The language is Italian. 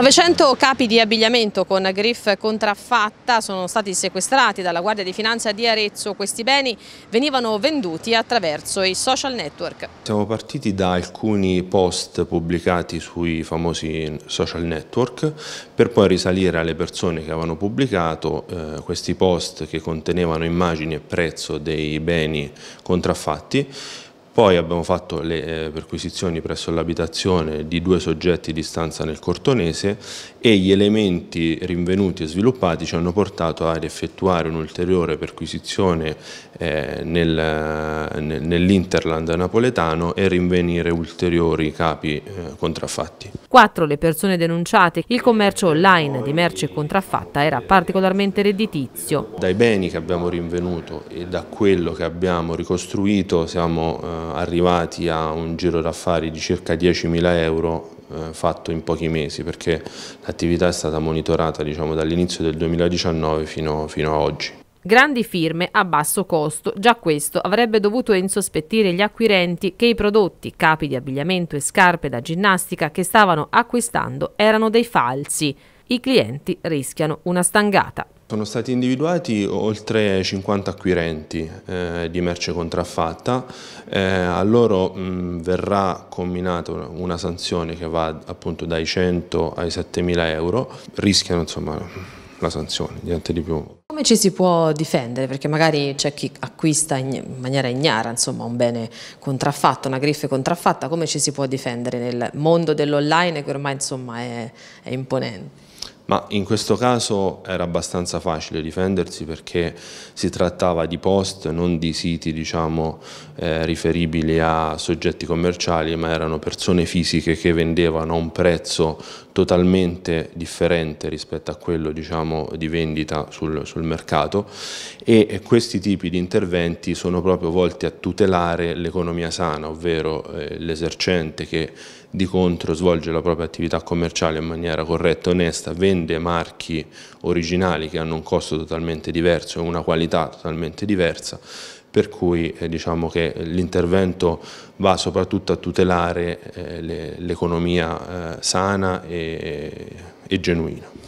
900 capi di abbigliamento con griff contraffatta sono stati sequestrati dalla Guardia di Finanza di Arezzo. Questi beni venivano venduti attraverso i social network. Siamo partiti da alcuni post pubblicati sui famosi social network per poi risalire alle persone che avevano pubblicato eh, questi post che contenevano immagini e prezzo dei beni contraffatti poi abbiamo fatto le eh, perquisizioni presso l'abitazione di due soggetti di stanza nel Cortonese e gli elementi rinvenuti e sviluppati ci hanno portato ad effettuare un'ulteriore perquisizione eh, nell'Interland napoletano e rinvenire ulteriori capi eh, contraffatti. Quattro le persone denunciate. Il commercio online di merce contraffatta era particolarmente redditizio. Dai beni che abbiamo rinvenuto e da quello che abbiamo ricostruito siamo arrivati a un giro d'affari di circa 10.000 euro eh, fatto in pochi mesi perché l'attività è stata monitorata diciamo, dall'inizio del 2019 fino, fino a oggi. Grandi firme a basso costo, già questo avrebbe dovuto insospettire gli acquirenti che i prodotti, capi di abbigliamento e scarpe da ginnastica che stavano acquistando erano dei falsi. I clienti rischiano una stangata. Sono stati individuati oltre 50 acquirenti eh, di merce contraffatta, eh, a loro mh, verrà combinata una sanzione che va appunto dai 100 ai 7.000 euro, rischiano insomma la sanzione, niente di più. Come ci si può difendere? Perché magari c'è chi acquista in maniera ignara insomma, un bene contraffatto, una griffe contraffatta, come ci si può difendere nel mondo dell'online che ormai insomma, è, è imponente? Ma in questo caso era abbastanza facile difendersi perché si trattava di post, non di siti diciamo, eh, riferibili a soggetti commerciali, ma erano persone fisiche che vendevano a un prezzo totalmente differente rispetto a quello diciamo, di vendita sul, sul mercato e, e questi tipi di interventi sono proprio volti a tutelare l'economia sana, ovvero eh, l'esercente che di contro svolge la propria attività commerciale in maniera corretta e onesta, vende vende marchi originali che hanno un costo totalmente diverso e una qualità totalmente diversa, per cui eh, diciamo che l'intervento va soprattutto a tutelare eh, l'economia le, eh, sana e, e genuina.